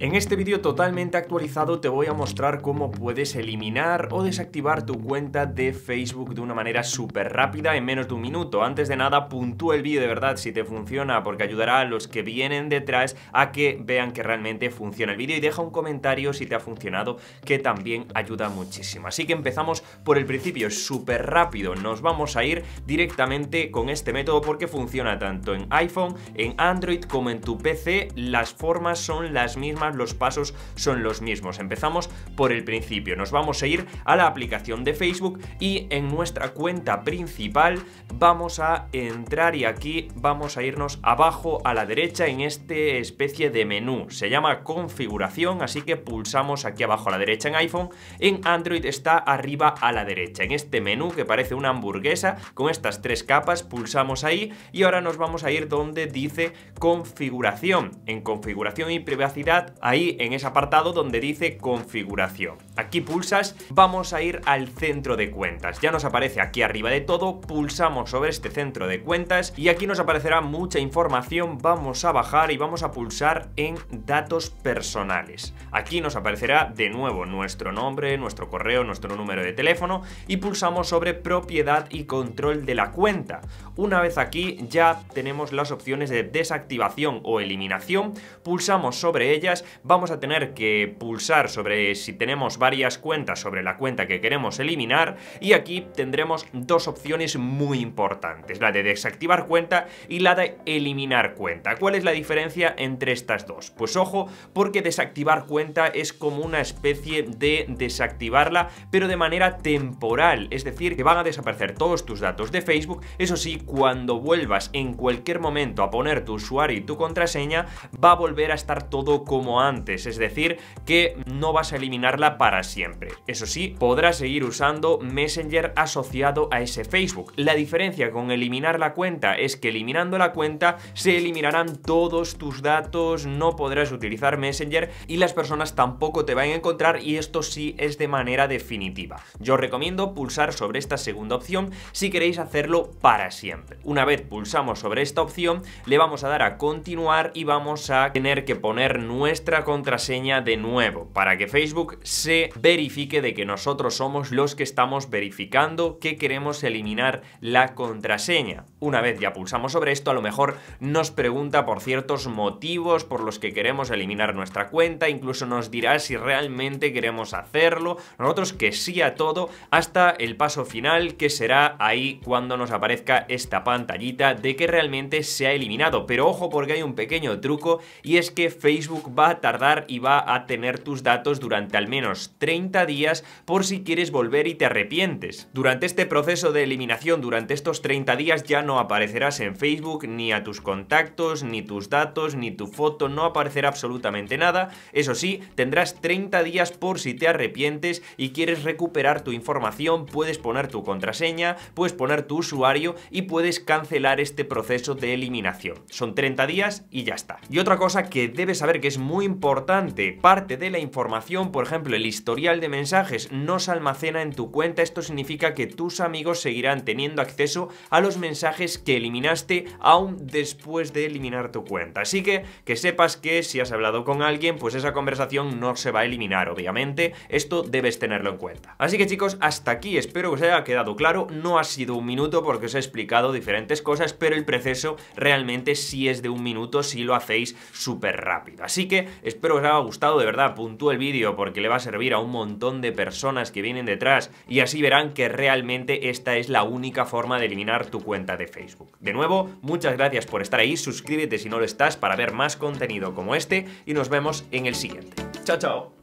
En este vídeo totalmente actualizado te voy a mostrar cómo puedes eliminar o desactivar tu cuenta de Facebook de una manera súper rápida en menos de un minuto. Antes de nada, puntúa el vídeo de verdad si te funciona porque ayudará a los que vienen detrás a que vean que realmente funciona el vídeo y deja un comentario si te ha funcionado que también ayuda muchísimo. Así que empezamos por el principio, súper rápido. Nos vamos a ir directamente con este método porque funciona tanto en iPhone, en Android como en tu PC. Las formas son las mismas los pasos son los mismos. Empezamos por el principio, nos vamos a ir a la aplicación de Facebook y en nuestra cuenta principal vamos a entrar y aquí vamos a irnos abajo a la derecha en este especie de menú. Se llama configuración, así que pulsamos aquí abajo a la derecha en iPhone, en Android está arriba a la derecha, en este menú que parece una hamburguesa con estas tres capas, pulsamos ahí y ahora nos vamos a ir donde dice configuración. En configuración y privacidad ahí en ese apartado donde dice configuración. Aquí pulsas, vamos a ir al centro de cuentas. Ya nos aparece aquí arriba de todo, pulsamos sobre este centro de cuentas y aquí nos aparecerá mucha información, vamos a bajar y vamos a pulsar en datos personales. Aquí nos aparecerá de nuevo nuestro nombre, nuestro correo, nuestro número de teléfono y pulsamos sobre propiedad y control de la cuenta. Una vez aquí ya tenemos las opciones de desactivación o eliminación, pulsamos sobre ellas vamos a tener que pulsar sobre si tenemos varias cuentas sobre la cuenta que queremos eliminar y aquí tendremos dos opciones muy importantes, la de desactivar cuenta y la de eliminar cuenta. ¿Cuál es la diferencia entre estas dos? Pues ojo, porque desactivar cuenta es como una especie de desactivarla, pero de manera temporal, es decir, que van a desaparecer todos tus datos de Facebook, eso sí, cuando vuelvas en cualquier momento a poner tu usuario y tu contraseña, va a volver a estar todo como antes, es decir, que no vas a eliminarla para siempre. Eso sí, podrás seguir usando Messenger asociado a ese Facebook. La diferencia con eliminar la cuenta es que eliminando la cuenta se eliminarán todos tus datos, no podrás utilizar Messenger y las personas tampoco te van a encontrar y esto sí es de manera definitiva. Yo recomiendo pulsar sobre esta segunda opción si queréis hacerlo para siempre. Una vez pulsamos sobre esta opción, le vamos a dar a continuar y vamos a tener que poner nuestra nuestra contraseña de nuevo para que Facebook se verifique de que nosotros somos los que estamos verificando que queremos eliminar la contraseña. Una vez ya pulsamos sobre esto, a lo mejor nos pregunta por ciertos motivos por los que queremos eliminar nuestra cuenta, incluso nos dirá si realmente queremos hacerlo. Nosotros que sí a todo hasta el paso final que será ahí cuando nos aparezca esta pantallita de que realmente se ha eliminado. Pero ojo porque hay un pequeño truco y es que Facebook va tardar y va a tener tus datos durante al menos 30 días por si quieres volver y te arrepientes. Durante este proceso de eliminación, durante estos 30 días ya no aparecerás en Facebook ni a tus contactos, ni tus datos, ni tu foto, no aparecerá absolutamente nada. Eso sí, tendrás 30 días por si te arrepientes y quieres recuperar tu información, puedes poner tu contraseña, puedes poner tu usuario y puedes cancelar este proceso de eliminación. Son 30 días y ya está. Y otra cosa que debes saber que es muy importante, parte de la información, por ejemplo, el historial de mensajes, no se almacena en tu cuenta. Esto significa que tus amigos seguirán teniendo acceso a los mensajes que eliminaste aún después de eliminar tu cuenta. Así que que sepas que si has hablado con alguien, pues esa conversación no se va a eliminar, obviamente. Esto debes tenerlo en cuenta. Así que chicos, hasta aquí. Espero que os haya quedado claro. No ha sido un minuto porque os he explicado diferentes cosas, pero el proceso realmente sí es de un minuto si lo hacéis súper rápido. Así que Espero que os haya gustado, de verdad, puntúa el vídeo porque le va a servir a un montón de personas que vienen detrás y así verán que realmente esta es la única forma de eliminar tu cuenta de Facebook. De nuevo, muchas gracias por estar ahí, suscríbete si no lo estás para ver más contenido como este y nos vemos en el siguiente. ¡Chao, chao!